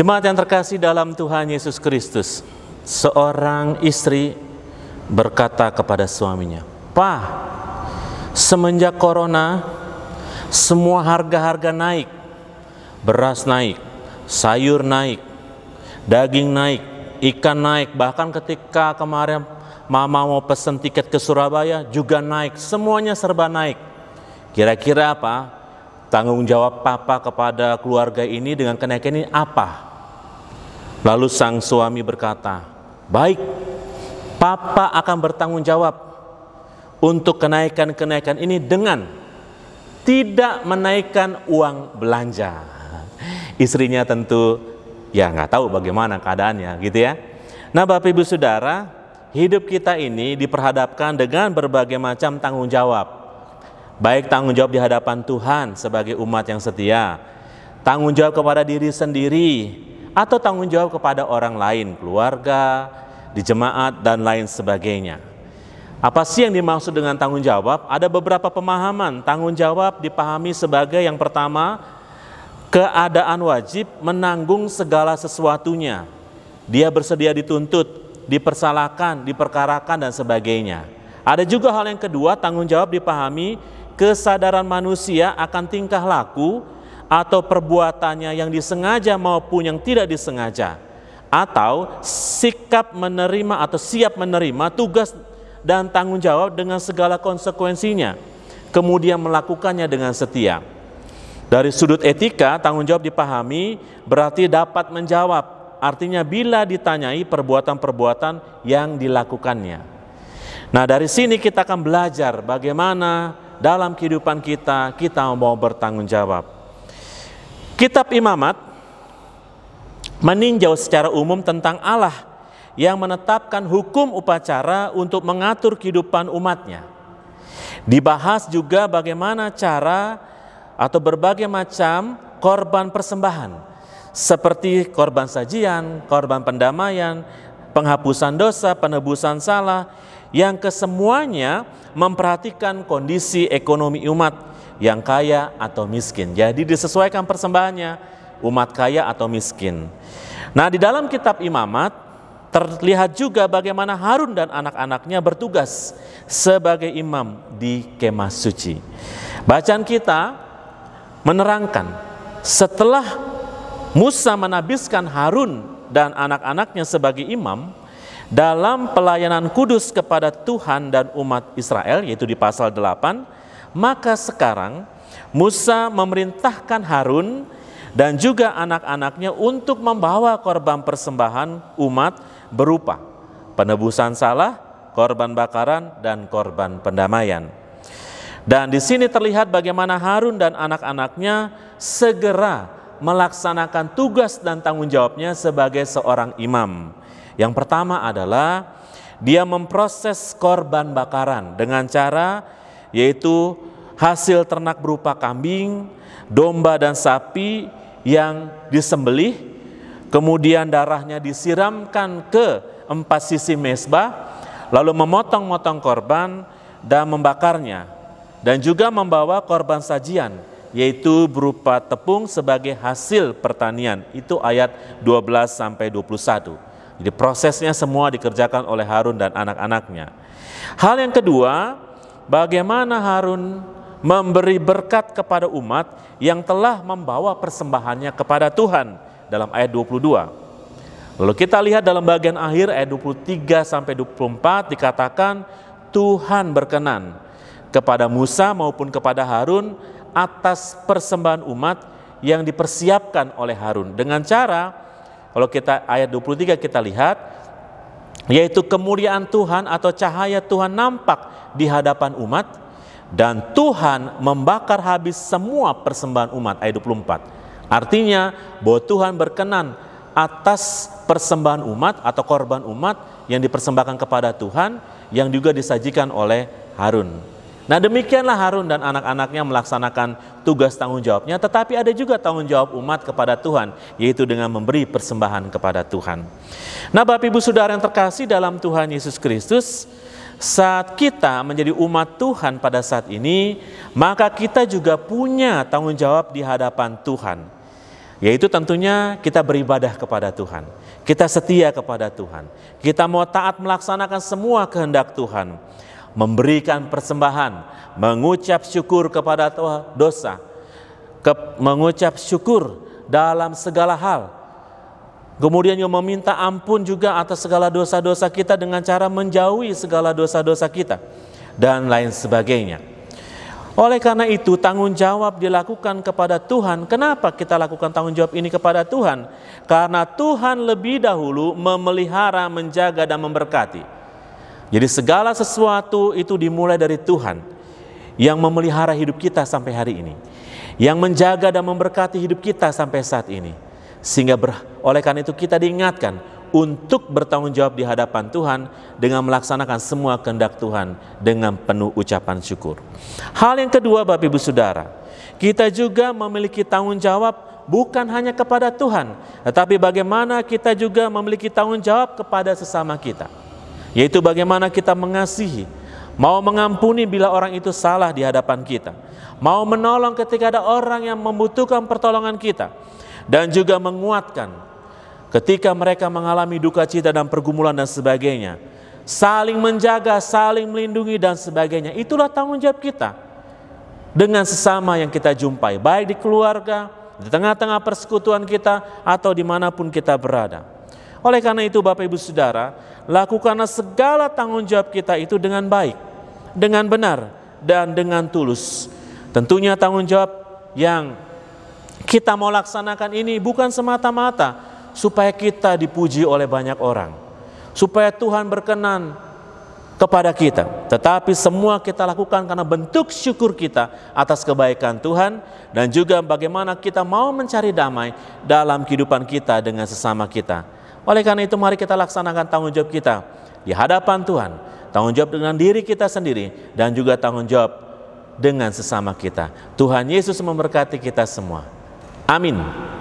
Jemaat yang terkasih dalam Tuhan Yesus Kristus, seorang istri berkata kepada suaminya, "Pak, semenjak corona semua harga-harga naik. Beras naik, sayur naik, daging naik, ikan naik. Bahkan ketika kemarin mama mau pesen tiket ke Surabaya juga naik. Semuanya serba naik. Kira-kira apa tanggung jawab papa kepada keluarga ini dengan kenaikan ini apa?" Lalu sang suami berkata, "Baik, papa akan bertanggung jawab untuk kenaikan-kenaikan ini dengan tidak menaikkan uang belanja." Istrinya tentu ya nggak tahu bagaimana keadaannya gitu ya. Nah, Bapak Ibu Saudara, hidup kita ini diperhadapkan dengan berbagai macam tanggung jawab. Baik tanggung jawab di hadapan Tuhan sebagai umat yang setia, tanggung jawab kepada diri sendiri, atau tanggung jawab kepada orang lain, keluarga, di jemaat, dan lain sebagainya. Apa sih yang dimaksud dengan tanggung jawab? Ada beberapa pemahaman. Tanggung jawab dipahami sebagai yang pertama, keadaan wajib menanggung segala sesuatunya. Dia bersedia dituntut, dipersalahkan, diperkarakan, dan sebagainya. Ada juga hal yang kedua, tanggung jawab dipahami kesadaran manusia akan tingkah laku atau perbuatannya yang disengaja maupun yang tidak disengaja atau sikap menerima atau siap menerima tugas dan tanggung jawab dengan segala konsekuensinya kemudian melakukannya dengan setia dari sudut etika tanggung jawab dipahami berarti dapat menjawab artinya bila ditanyai perbuatan-perbuatan yang dilakukannya nah dari sini kita akan belajar bagaimana dalam kehidupan kita kita mau bertanggung jawab Kitab Imamat meninjau secara umum tentang Allah yang menetapkan hukum upacara untuk mengatur kehidupan umatnya. Dibahas juga bagaimana cara atau berbagai macam korban persembahan seperti korban sajian, korban pendamaian, penghapusan dosa, penebusan salah, yang kesemuanya memperhatikan kondisi ekonomi umat yang kaya atau miskin. Jadi disesuaikan persembahannya, umat kaya atau miskin. Nah di dalam kitab imamat terlihat juga bagaimana Harun dan anak-anaknya bertugas sebagai imam di kemah suci. Bacaan kita menerangkan setelah Musa menabiskan Harun dan anak-anaknya sebagai imam, dalam pelayanan kudus kepada Tuhan dan umat Israel yaitu di pasal 8 maka sekarang Musa memerintahkan Harun dan juga anak-anaknya untuk membawa korban persembahan umat berupa penebusan salah, korban bakaran, dan korban pendamaian. Dan di sini terlihat bagaimana Harun dan anak-anaknya segera melaksanakan tugas dan tanggung jawabnya sebagai seorang imam. Yang pertama adalah dia memproses korban bakaran dengan cara yaitu hasil ternak berupa kambing, domba dan sapi yang disembelih, kemudian darahnya disiramkan ke empat sisi mesbah, lalu memotong-motong korban dan membakarnya, dan juga membawa korban sajian, yaitu berupa tepung sebagai hasil pertanian. Itu ayat 12 sampai 21. Jadi prosesnya semua dikerjakan oleh Harun dan anak-anaknya. Hal yang kedua, bagaimana Harun memberi berkat kepada umat yang telah membawa persembahannya kepada Tuhan dalam ayat 22. Lalu kita lihat dalam bagian akhir ayat 23 sampai 24 dikatakan Tuhan berkenan kepada Musa maupun kepada Harun atas persembahan umat yang dipersiapkan oleh Harun. Dengan cara kalau kita ayat 23 kita lihat yaitu kemuliaan Tuhan atau cahaya Tuhan nampak di hadapan umat dan Tuhan membakar habis semua persembahan umat ayat 24. Artinya bahwa Tuhan berkenan atas persembahan umat atau korban umat yang dipersembahkan kepada Tuhan yang juga disajikan oleh Harun. Nah demikianlah Harun dan anak-anaknya melaksanakan tugas tanggung jawabnya, tetapi ada juga tanggung jawab umat kepada Tuhan, yaitu dengan memberi persembahan kepada Tuhan. Nah Bapak Ibu Saudara yang terkasih dalam Tuhan Yesus Kristus, saat kita menjadi umat Tuhan pada saat ini, maka kita juga punya tanggung jawab di hadapan Tuhan yaitu tentunya kita beribadah kepada Tuhan, kita setia kepada Tuhan, kita mau taat melaksanakan semua kehendak Tuhan memberikan persembahan, mengucap syukur kepada Tuhan dosa, ke, mengucap syukur dalam segala hal. Kemudian yang meminta ampun juga atas segala dosa-dosa kita dengan cara menjauhi segala dosa-dosa kita dan lain sebagainya. Oleh karena itu tanggung jawab dilakukan kepada Tuhan. Kenapa kita lakukan tanggung jawab ini kepada Tuhan? Karena Tuhan lebih dahulu memelihara, menjaga dan memberkati. Jadi segala sesuatu itu dimulai dari Tuhan yang memelihara hidup kita sampai hari ini. Yang menjaga dan memberkati hidup kita sampai saat ini. Sehingga ber, oleh karena itu kita diingatkan untuk bertanggung jawab di hadapan Tuhan dengan melaksanakan semua kehendak Tuhan dengan penuh ucapan syukur. Hal yang kedua Bapak Ibu Saudara, kita juga memiliki tanggung jawab bukan hanya kepada Tuhan, tetapi bagaimana kita juga memiliki tanggung jawab kepada sesama kita yaitu bagaimana kita mengasihi, mau mengampuni bila orang itu salah di hadapan kita, mau menolong ketika ada orang yang membutuhkan pertolongan kita, dan juga menguatkan ketika mereka mengalami duka cita dan pergumulan dan sebagainya. Saling menjaga, saling melindungi dan sebagainya. Itulah tanggung jawab kita dengan sesama yang kita jumpai, baik di keluarga, di tengah-tengah persekutuan kita, atau dimanapun kita berada. Oleh karena itu Bapak Ibu Saudara, lakukanlah segala tanggung jawab kita itu dengan baik, dengan benar, dan dengan tulus. Tentunya tanggung jawab yang kita mau laksanakan ini bukan semata-mata supaya kita dipuji oleh banyak orang. Supaya Tuhan berkenan kepada kita. Tetapi semua kita lakukan karena bentuk syukur kita atas kebaikan Tuhan dan juga bagaimana kita mau mencari damai dalam kehidupan kita dengan sesama kita. Oleh karena itu mari kita laksanakan tanggung jawab kita di hadapan Tuhan. Tanggung jawab dengan diri kita sendiri dan juga tanggung jawab dengan sesama kita. Tuhan Yesus memberkati kita semua. Amin.